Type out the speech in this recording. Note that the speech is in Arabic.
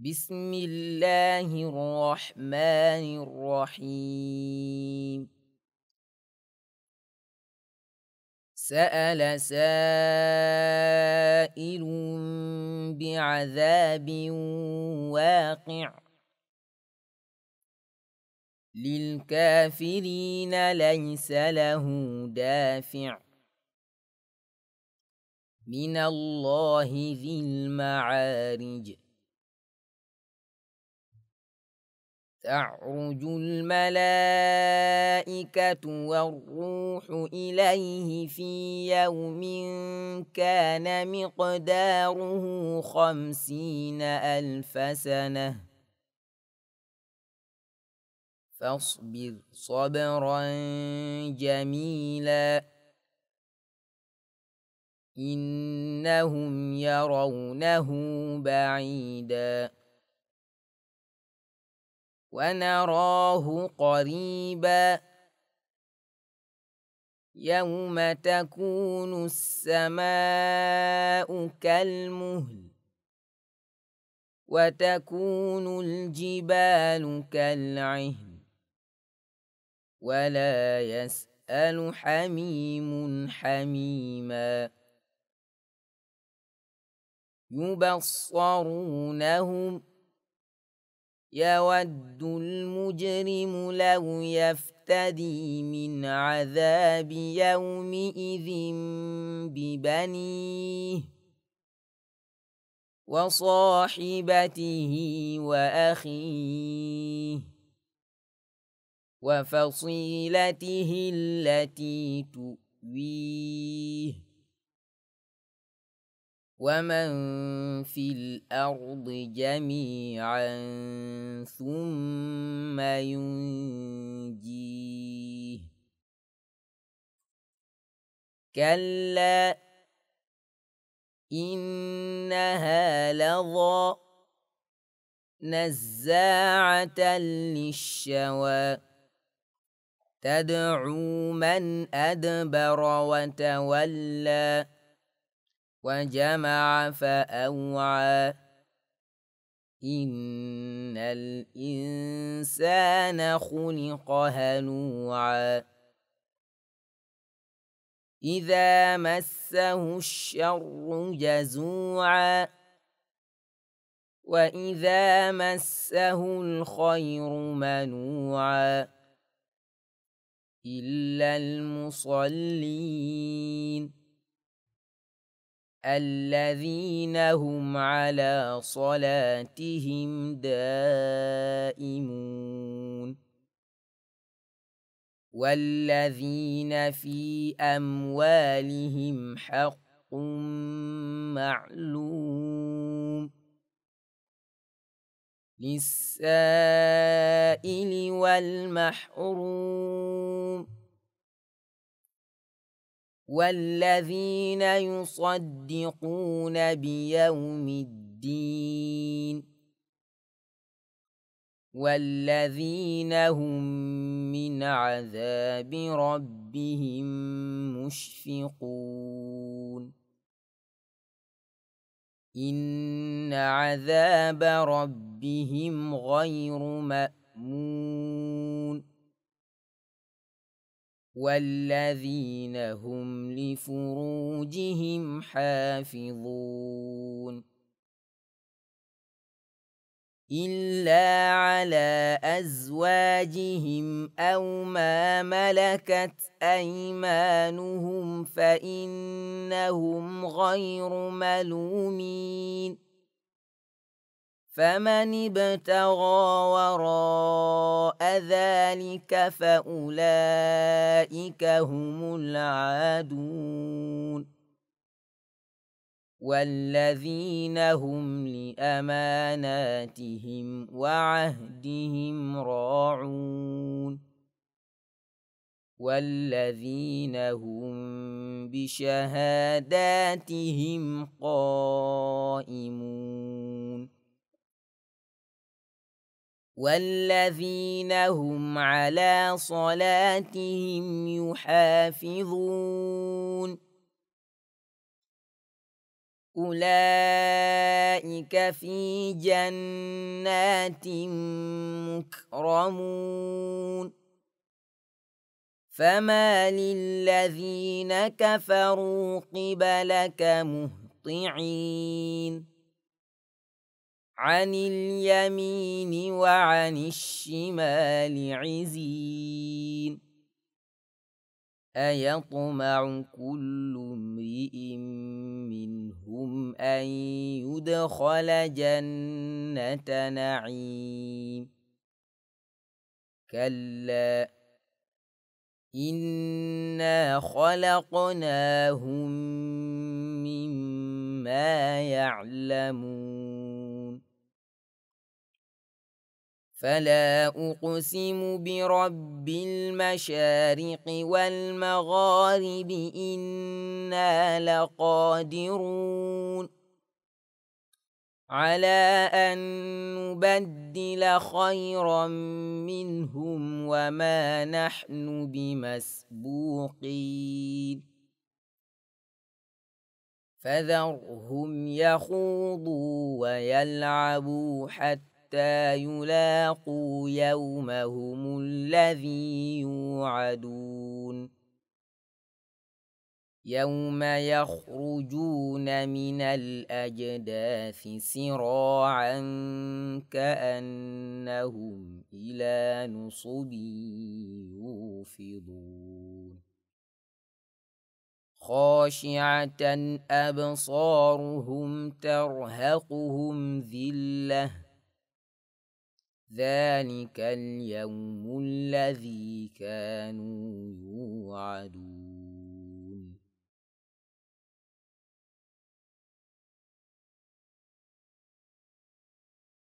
بسم الله الرحمن الرحيم سأل سائل بعذاب واقع للكافرين ليس له دافع من الله ذي المعارج تعرج الملائكة والروح إليه في يوم كان مقداره خمسين ألف سنة فاصبر صبرا جميلا إنهم يرونه بعيداً ونراه قريبا يوم تكون السماء كالمهل وتكون الجبال كالعهن ولا يسأل حميم حميما يبصرونهم يود المجرم لو يفتدي من عذاب يومئذ ببنيه وصاحبته واخيه وفصيلته التي تؤويه ومن في الارض جميعا ثم ينجيه كلا انها لظى نزاعه للشوى تدعو من ادبر وتولى وجمع فأوعى إن الإنسان خلق هلوعا إذا مسه الشر جزوعا وإذا مسه الخير منوعا إلا المصلين الذين هم على صلاتهم دائمون والذين في اموالهم حق معلوم للسائل والمحروم والذين يصدقون بيوم الدين والذين هم من عذاب ربهم مشفقون ان عذاب ربهم غير مامون والذين هم لفروجهم حافظون إلا على أزواجهم أو ما ملكت أيمانهم فإنهم غير ملومين فمن ابتغى وراء ذلك فأولئك هم العادون والذين هم لأماناتهم وعهدهم راعون والذين هم بشهاداتهم قائمون والذين هم على صلاتهم يحافظون أولئك في جنات مكرمون فما للذين كفروا قبلك مهطعين عن اليمين وعن الشمال عزين أيطمع كل امرئ منهم أن يدخل جنة نعيم كلا إنا خلقناهم مما يعلمون فلا أقسم برب المشارق والمغارب إنا لقادرون على أن نبدل خيرا منهم وما نحن بمسبوقين فذرهم يخوضوا ويلعبوا حتى حتى يلاقوا يومهم الذي يوعدون يوم يخرجون من الأجداث سراعا كأنهم إلى نصب يوفضون خاشعة أبصارهم ترهقهم ذِلَّةٌ ذلك اليوم الذي كانوا يوعدون